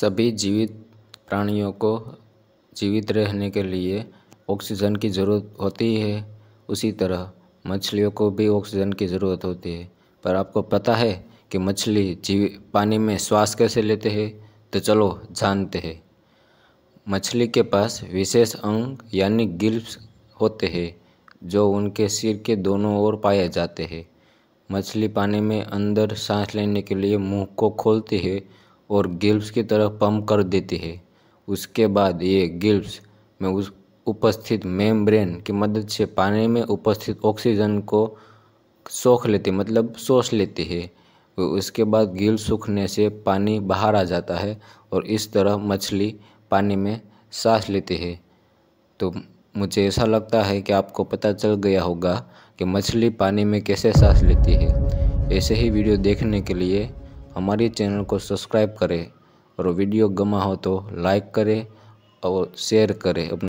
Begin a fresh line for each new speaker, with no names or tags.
सभी जीवित प्राणियों को जीवित रहने के लिए ऑक्सीजन की ज़रूरत होती है उसी तरह मछलियों को भी ऑक्सीजन की ज़रूरत होती है पर आपको पता है कि मछली जीव पानी में श्वास कैसे लेते हैं तो चलो जानते हैं मछली के पास विशेष अंग यानी गिल्स होते हैं जो उनके सिर के दोनों ओर पाए जाते हैं मछली पानी में अंदर सांस लेने के लिए मुंह को खोलती है और गिल्ब्स की तरफ पंप कर देती है उसके बाद ये गिल्ब्स में उस उपस्थित मेम्ब्रेन की मदद से पानी में उपस्थित ऑक्सीजन को सोख लेते मतलब सोच लेती है उसके बाद गिल सूखने से पानी बाहर आ जाता है और इस तरह मछली पानी में सांस लेती है तो मुझे ऐसा लगता है कि आपको पता चल गया होगा कि मछली पानी में कैसे सांस लेती है ऐसे ही वीडियो देखने के लिए हमारे चैनल को सब्सक्राइब करें और वीडियो गमा हो तो लाइक करें और शेयर करें अपने